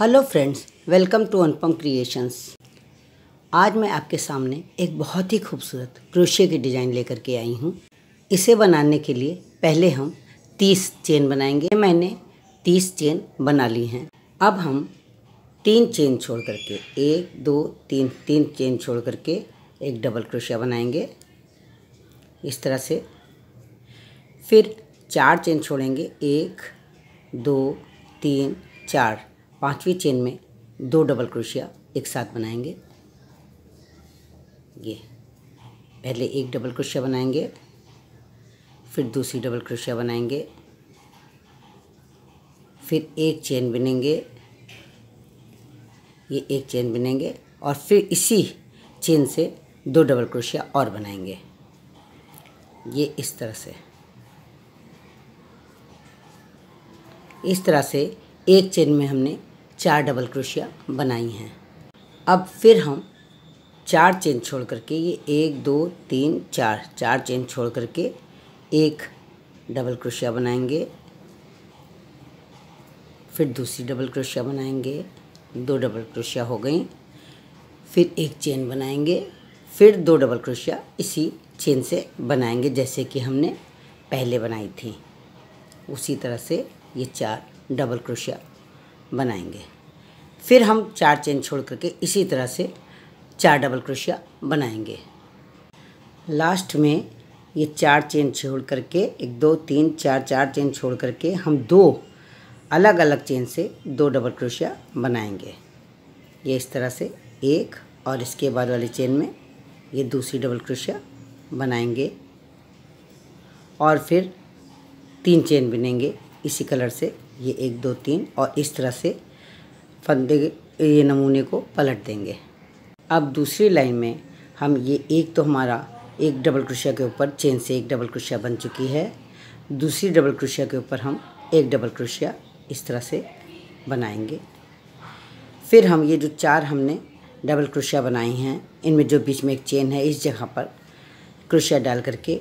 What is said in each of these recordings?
hello friends welcome to Anupam creations आज मैं आपके सामने एक बहुत ही खूबसूरत क्रोशिया की डिज़ाइन लेकर के आई हूँ इसे बनाने के लिए पहले हम 30 चेन बनाएंगे मैंने 30 चेन बना ली हैं अब हम तीन चेन छोड़ करके एक दो तीन तीन चेन छोड़ करके एक डबल क्रोशिया बनाएंगे इस तरह से फिर चार चेन छोड़ेंगे एक दो तीन चार पांचवी चेन में दो डबल क्रोशिया एक साथ बनाएंगे ये पहले एक डबल क्रोशिया बनाएंगे फिर दूसरी डबल क्रोशिया बनाएंगे फिर एक चेन बिनेंगे ये एक चेन बिनेंगे और फिर इसी चेन से दो डबल क्रोशिया और बनाएंगे ये इस तरह से इस तरह से एक चेन में हमने चार डबल क्रोशिया बनाई हैं अब फिर हम चार चेन छोड़ करके ये एक दो तीन चार चार चेन छोड़ करके एक डबल क्रोशिया बनाएंगे फिर दूसरी डबल क्रोशिया बनाएंगे दो डबल क्रोशिया हो गई फिर एक चेन बनाएंगे फिर दो डबल क्रोशिया इसी चेन से बनाएंगे जैसे कि हमने पहले बनाई थी उसी तरह से ये चार डबल क्रोशिया बनाएंगे फिर हम चार चेन छोड़ करके इसी तरह से चार डबल क्रोशिया बनाएंगे लास्ट में ये चार चेन छोड़ करके एक दो तीन चार चार चेन छोड़ करके हम दो अलग अलग चेन से दो डबल क्रोशिया बनाएंगे ये इस तरह से एक और इसके बाद वाली चेन में ये दूसरी डबल क्रोशिया बनाएंगे और फिर तीन चेन बनेंगे इसी कलर से ये एक दो तीन और इस तरह से फंदे ये नमूने को पलट देंगे अब दूसरी लाइन में हम ये एक तो हमारा एक डबल क्रोशिया के ऊपर चेन से एक डबल क्रोशिया बन चुकी है दूसरी डबल क्रोशिया के ऊपर हम एक डबल क्रोशिया इस तरह से बनाएंगे फिर हम ये जो चार हमने डबल क्रोशिया बनाई हैं इनमें जो बीच में एक चेन है इस जगह पर क्रोशिया डाल करके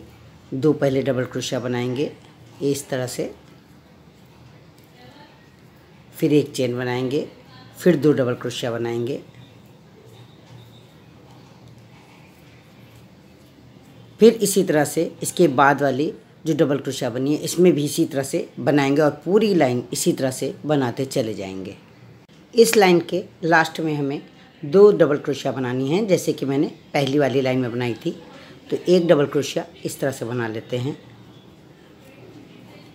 दो पहले डबल क्रोशिया बनाएंगे इस तरह से फिर एक चेन बनाएंगे फिर दो डबल क्रोशिया बनाएंगे फिर इसी तरह से इसके बाद वाली जो डबल क्रोशिया बनी है इसमें भी इसी तरह से बनाएंगे और पूरी लाइन इसी तरह से बनाते चले जाएंगे इस लाइन के लास्ट में हमें दो डबल क्रोशिया बनानी है जैसे कि मैंने पहली वाली लाइन में बनाई थी तो एक डबल क्रोशिया इस तरह से बना लेते हैं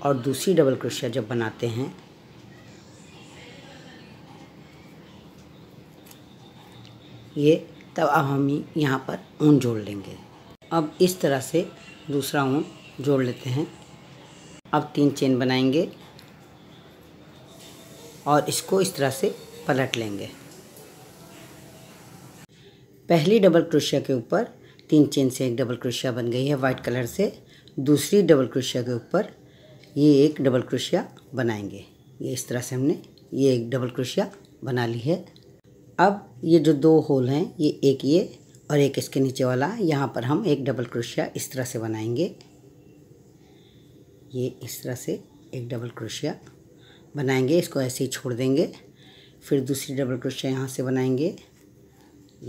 और दूसरी डबल क्रोशिया जब बनाते हैं ये तब अब हम यहाँ पर ऊन जोड़ लेंगे अब इस तरह से दूसरा ऊन जोड़ लेते हैं अब तीन चेन बनाएंगे और इसको इस तरह से पलट लेंगे पहली डबल क्रोशिया के ऊपर तीन चेन से एक डबल क्रोशिया बन गई है वाइट कलर से दूसरी डबल क्रोशिया के ऊपर ये एक डबल क्रोशिया बनाएंगे ये इस तरह से हमने ये एक डबल क्रोशिया बना ली है अब ये जो दो होल हैं ये एक ये और एक इसके नीचे वाला यहाँ पर हम एक डबल क्रोशिया इस तरह से बनाएंगे ये इस तरह से एक डबल क्रोशिया बनाएंगे इसको ऐसे ही छोड़ देंगे फिर दूसरी डबल क्रोशिया यहाँ से बनाएंगे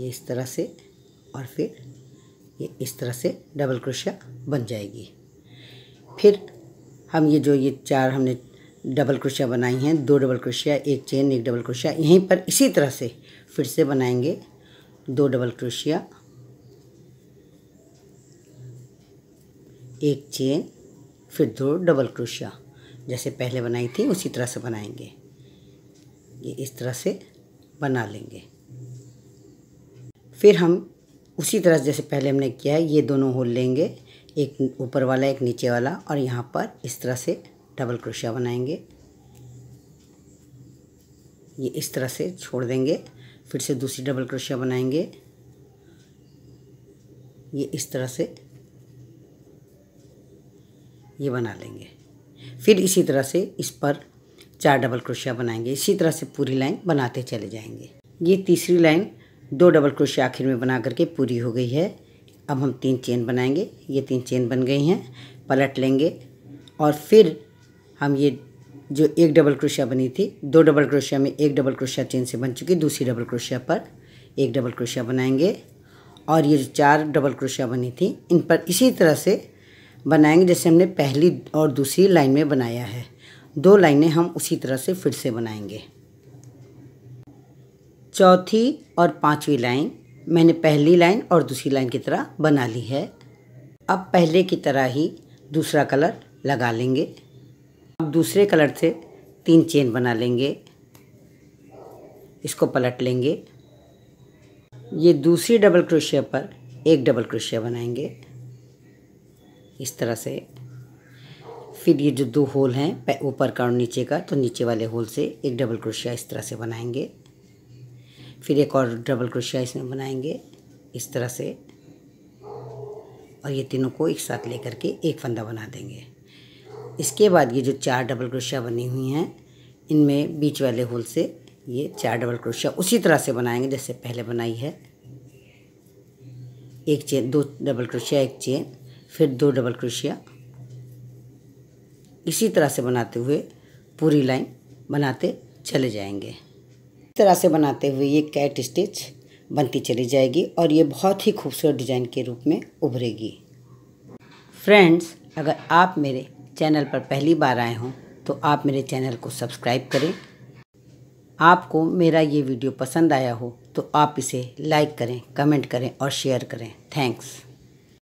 ये इस तरह से और फिर ये इस तरह से डबल क्रोशिया बन जाएगी फिर हम ये जो ये चार हमने डबल क्रोशिया बनाई हैं दो डबल क्रोशिया एक चेन एक डबल क्रोशिया यहीं पर इसी तरह से फिर से बनाएंगे दो डबल क्रोशिया एक चेन फिर दो डबल क्रोशिया जैसे पहले बनाई थी उसी तरह से बनाएंगे ये इस तरह से बना लेंगे फिर हम उसी तरह जैसे पहले हमने किया है ये दोनों होल लेंगे एक ऊपर वाला एक नीचे वाला और यहाँ पर इस तरह से डबल क्रोशिया बनाएंगे ये इस तरह से छोड़ देंगे फिर से दूसरी डबल क्रोशिया बनाएंगे ये इस तरह से ये बना लेंगे फिर इसी तरह से इस पर चार डबल क्रोशिया बनाएंगे इसी तरह से पूरी लाइन बनाते चले जाएंगे ये तीसरी लाइन दो डबल क्रोशिया आखिर में बना करके पूरी हो गई है अब हम तीन चेन बनाएंगे ये तीन चेन बन गई हैं पलट लेंगे और फिर हम ये जो एक डबल क्रोशिया बनी थी दो डबल क्रोशिया में एक डबल क्रोशिया चेन से बन चुकी दूसरी डबल क्रोशिया पर एक डबल क्रोशिया बनाएंगे और ये जो चार डबल क्रोशिया बनी थी इन पर इसी तरह से बनाएंगे जैसे हमने पहली और दूसरी लाइन में बनाया है दो लाइनें हम उसी तरह से फिर से बनाएंगे चौथी और पांचवी लाइन मैंने पहली लाइन और दूसरी लाइन की तरह बना ली है अब पहले की तरह ही दूसरा कलर लगा लेंगे अब दूसरे कलर से तीन चेन बना लेंगे इसको पलट लेंगे ये दूसरी डबल क्रोशिया पर एक डबल क्रोशिया बनाएंगे इस तरह से फिर ये जो दो होल हैं ऊपर का और नीचे का तो नीचे वाले होल से एक डबल क्रोशिया इस तरह से बनाएंगे फिर एक और डबल क्रोशिया इसमें बनाएंगे इस तरह से और ये तीनों को एक साथ लेकर के एक फंदा बना देंगे इसके बाद ये जो चार डबल क्रोशिया बनी हुई हैं इनमें बीच वाले होल से ये चार डबल क्रोशिया उसी तरह से बनाएंगे जैसे पहले बनाई है एक चेन दो डबल क्रोशिया एक चेन फिर दो डबल क्रोशिया इसी तरह से बनाते हुए पूरी लाइन बनाते चले जाएंगे इस तरह से बनाते हुए ये कैट स्टिच बनती चली जाएगी और ये बहुत ही खूबसूरत डिज़ाइन के रूप में उभरेगी फ्रेंड्स अगर आप मेरे चैनल पर पहली बार आए हों तो आप मेरे चैनल को सब्सक्राइब करें आपको मेरा ये वीडियो पसंद आया हो तो आप इसे लाइक करें कमेंट करें और शेयर करें थैंक्स